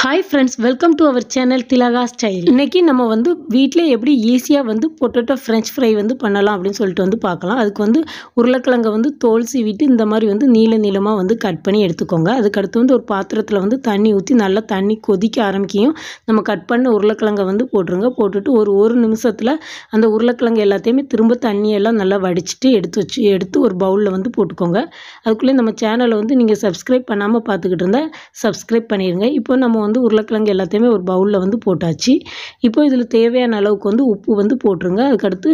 hi friends welcome to our channel Thilaga style இன்றைக்கி நம்ம வந்து வீட்டில் எப்படி ஈஸியாக வந்து பொட்டேட்டோ ஃப்ரெஞ்ச் ஃப்ரை வந்து பண்ணலாம் அப்படின்னு சொல்லிட்டு வந்து பார்க்கலாம் அதுக்கு வந்து உருளைக்கிழங்கை வந்து தோல் சீவிட்டு இந்த மாதிரி வந்து நீள நீளமாக வந்து கட் பண்ணி எடுத்துக்கோங்க அதுக்கடுத்து வந்து ஒரு பாத்திரத்தில் வந்து தண்ணி ஊற்றி நல்லா தண்ணி கொதிக்க ஆரம்பிக்கும் நம்ம கட் பண்ண உருளைக்கிழங்கை வந்து போட்டுருங்க போட்டுட்டு ஒரு ஒரு நிமிஷத்தில் அந்த உருளைக்கிழங்கு எல்லாத்தையுமே திரும்ப தண்ணியெல்லாம் நல்லா வடிச்சிட்டு எடுத்து வச்சு எடுத்து ஒரு பவுலில் வந்து போட்டுக்கோங்க அதுக்குள்ளேயே நம்ம சேனலை வந்து நீங்கள் சப்ஸ்கிரைப் பண்ணாமல் பார்த்துக்கிட்டு இருந்தால் சப்ஸ்கிரைப் பண்ணிடுங்க இப்போ நம்ம வந்து உருளைக்கிழங்கு எல்லாத்தையுமே ஒரு பவுலில் வந்து போட்டாச்சு இப்போ இதில் தேவையான அளவுக்கு வந்து உப்பு வந்து போட்டுருங்க அதுக்கடுத்து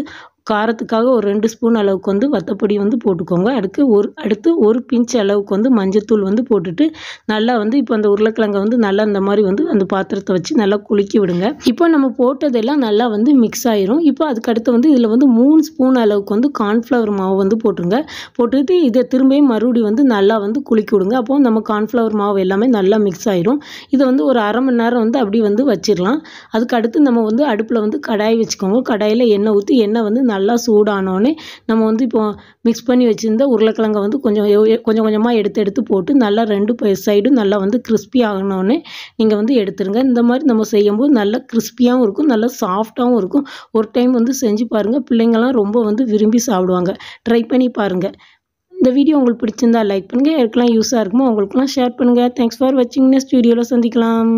காரத்துக்காக ஒரு ரெண்டு ஸ்பூன் அளவுக்கு வந்து வத்தப்பொடி வந்து போட்டுக்கோங்க அடுத்து ஒரு அடுத்து ஒரு பிஞ்ச் அளவுக்கு வந்து மஞ்சத்தூள் வந்து போட்டுட்டு நல்லா வந்து இப்போ அந்த உருளைக்கிழங்கை வந்து நல்லா அந்த மாதிரி வந்து அந்த பாத்திரத்தை வச்சு நல்லா குலுக்கி விடுங்க இப்போ நம்ம போட்டதெல்லாம் நல்லா வந்து மிக்ஸ் ஆயிரும் இப்போ அதுக்கடுத்து வந்து இதில் வந்து மூணு ஸ்பூன் அளவுக்கு வந்து கார்ன்ஃப்ளவர் மாவு வந்து போட்டுருங்க போட்டுட்டு இதை திரும்பியும் மறுபடியும் வந்து நல்லா வந்து குலுக்கி விடுங்க அப்போ நம்ம கார்ன்ஃப்ளவர் மாவு எல்லாமே நல்லா மிக்ஸ் ஆயிரும் இதை வந்து ஒரு அரை மணி நேரம் வந்து அப்படி வந்து வச்சிடலாம் அதுக்கடுத்து நம்ம வந்து அடுப்பில் வந்து கடாய் வச்சுக்கோங்க கடாயில் எண்ணெய் ஊற்றி எண்ணெய் வந்து நல்லா சூடானோன்னு நம்ம வந்து இப்போ மிக்ஸ் பண்ணி வச்சுருந்த உருளைக்கிழங்கை வந்து கொஞ்சம் கொஞ்சம் கொஞ்சமாக எடுத்து எடுத்து போட்டு நல்லா ரெண்டு சைடும் நல்லா வந்து கிறிஸ்பி ஆகணும்னு நீங்கள் வந்து எடுத்துருங்க இந்த மாதிரி நம்ம செய்யும்போது நல்லா கிறிஸ்பியாகவும் இருக்கும் நல்லா சாஃப்டாகவும் இருக்கும் ஒரு டைம் வந்து செஞ்சு பாருங்கள் பிள்ளைங்கள்லாம் ரொம்ப வந்து விரும்பி சாப்பிடுவாங்க ட்ரை பண்ணி பாருங்கள் இந்த வீடியோ உங்களுக்கு பிடிச்சிருந்தா லைக் பண்ணுங்கள் யாருக்கெல்லாம் யூஸாக இருக்குமோ உங்களுக்குலாம் ஷேர் பண்ணுங்கள் தேங்க்ஸ் ஃபார் வாட்சிங் நெக்ஸ்ட் வீடியோவில் சந்திக்கலாம்